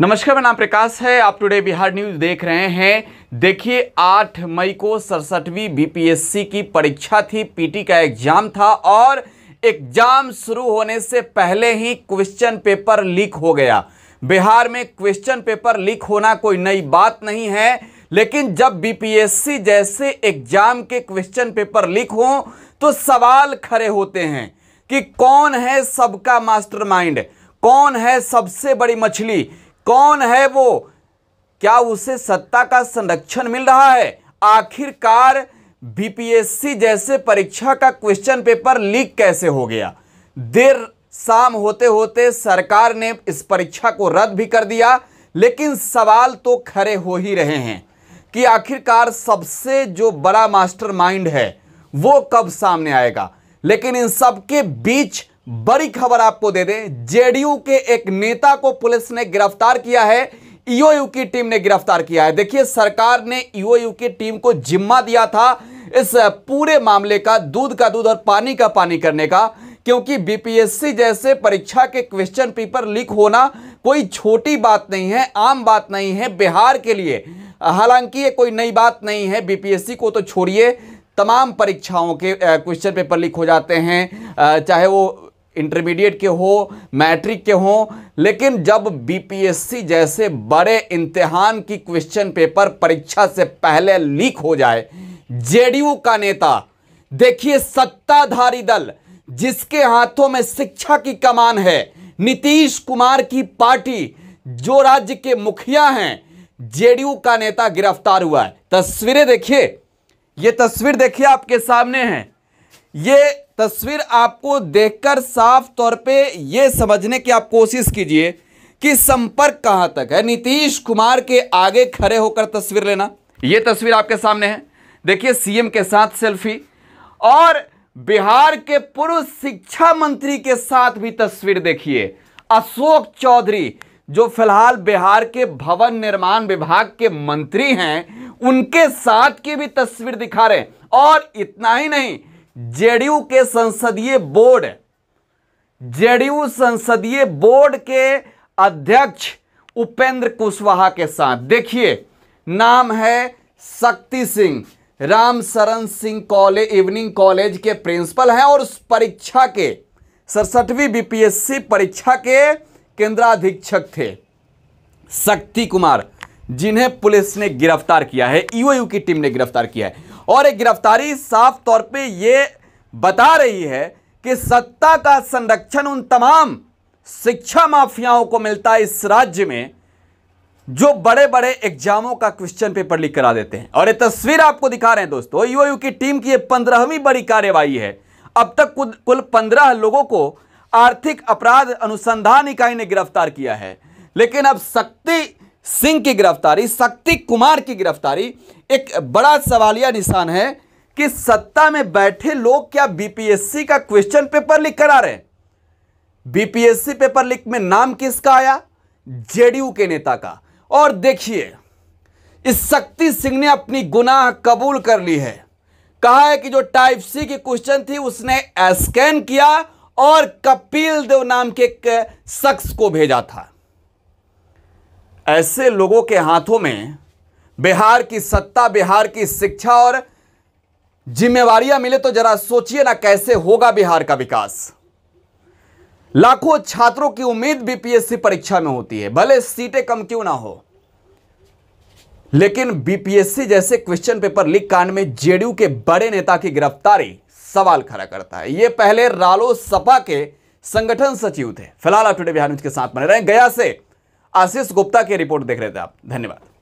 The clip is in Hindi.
नमस्कार मेरा नाम प्रकाश है आप टुडे बिहार न्यूज देख रहे हैं देखिए 8 मई को सड़सठवीं बीपीएससी की परीक्षा थी पीटी का एग्जाम था और एग्जाम शुरू होने से पहले ही क्वेश्चन पेपर लीक हो गया बिहार में क्वेश्चन पेपर लीक होना कोई नई बात नहीं है लेकिन जब बीपीएससी जैसे एग्जाम के क्वेश्चन पेपर लीक हों तो सवाल खड़े होते हैं कि कौन है सबका मास्टरमाइंड कौन है सबसे बड़ी मछली कौन है वो क्या उसे सत्ता का संरक्षण मिल रहा है आखिरकार बीपीएससी जैसे परीक्षा का क्वेश्चन पेपर लीक कैसे हो गया देर शाम होते होते सरकार ने इस परीक्षा को रद्द भी कर दिया लेकिन सवाल तो खड़े हो ही रहे हैं कि आखिरकार सबसे जो बड़ा मास्टरमाइंड है वो कब सामने आएगा लेकिन इन सबके बीच बड़ी खबर आपको दे दें जेडीयू के एक नेता को पुलिस ने गिरफ्तार किया है ईओयू की टीम ने गिरफ्तार किया है देखिए सरकार ने ईओयू की टीम को जिम्मा दिया था इस पूरे मामले का दूध का दूध और पानी का पानी करने का क्योंकि बीपीएससी जैसे परीक्षा के क्वेश्चन पेपर लीक होना कोई छोटी बात नहीं है आम बात नहीं है बिहार के लिए हालांकि ये कोई नई बात नहीं है बीपीएससी को तो छोड़िए तमाम परीक्षाओं के क्वेश्चन पेपर लीक हो जाते हैं चाहे वो इंटरमीडिएट के हो मैट्रिक के हो लेकिन जब बीपीएससी जैसे बड़े इम्तहान की क्वेश्चन पेपर परीक्षा से पहले लीक हो जाए जेडीयू का नेता देखिए सत्ताधारी दल जिसके हाथों में शिक्षा की कमान है नीतीश कुमार की पार्टी जो राज्य के मुखिया हैं जेडीयू का नेता गिरफ्तार हुआ है तस्वीरें देखिए ये तस्वीर देखिए आपके सामने है ये तस्वीर आपको देखकर साफ तौर पे यह समझने की आप कोशिश कीजिए कि संपर्क कहां तक है नीतीश कुमार के आगे खड़े होकर तस्वीर लेना यह तस्वीर आपके सामने है देखिए सीएम के साथ सेल्फी और बिहार के पूर्व शिक्षा मंत्री के साथ भी तस्वीर देखिए अशोक चौधरी जो फिलहाल बिहार के भवन निर्माण विभाग के मंत्री हैं उनके साथ की भी तस्वीर दिखा रहे हैं और इतना ही नहीं जेडीयू के संसदीय बोर्ड जेडीयू संसदीय बोर्ड के अध्यक्ष उपेंद्र कुशवाहा के साथ देखिए नाम है Shakti Singh Ramsharan Singh college evening college के प्रिंसिपल हैं और उस परीक्षा के सड़सठवीं बीपीएससी परीक्षा के केंद्राधीक्षक थे शक्ति कुमार जिन्हें पुलिस ने गिरफ्तार किया है ईओयू की टीम ने गिरफ्तार किया है और एक गिरफ्तारी साफ तौर पे ये बता रही है कि सत्ता का संरक्षण उन तमाम शिक्षा माफियाओं को मिलता है इस राज्य में जो बड़े बड़े एग्जामों का क्वेश्चन पेपर लिख करा देते हैं और ये तस्वीर आपको दिखा रहे हैं दोस्तों यूओयू की टीम की ये पंद्रहवीं बड़ी कार्यवाही है अब तक कुल पंद्रह लोगों को आर्थिक अपराध अनुसंधान इकाई ने गिरफ्तार किया है लेकिन अब सख्ती सिंह की गिरफ्तारी शक्ति कुमार की गिरफ्तारी एक बड़ा सवालिया निशान है कि सत्ता में बैठे लोग क्या बीपीएससी का क्वेश्चन पेपर कर करा रहे हैं बीपीएससी पेपर लीक में नाम किसका आया जेडीयू के नेता का और देखिए इस शक्ति सिंह ने अपनी गुनाह कबूल कर ली है कहा है कि जो टाइप सी की क्वेश्चन थी उसने स्कैन किया और कपिल देव नाम के शख्स को भेजा था ऐसे लोगों के हाथों में बिहार की सत्ता बिहार की शिक्षा और जिम्मेवारियां मिले तो जरा सोचिए ना कैसे होगा बिहार का विकास लाखों छात्रों की उम्मीद बीपीएससी परीक्षा में होती है भले सीटें कम क्यों ना हो लेकिन बीपीएससी जैसे क्वेश्चन पेपर लीक कांड में जेडीयू के बड़े नेता की गिरफ्तारी सवाल खड़ा करता है यह पहले रालो सपा के संगठन सचिव थे फिलहाल आप टुडे बिहार न्यूज के साथ बने रहे गया से आशीष गुप्ता की रिपोर्ट देख रहे थे आप धन्यवाद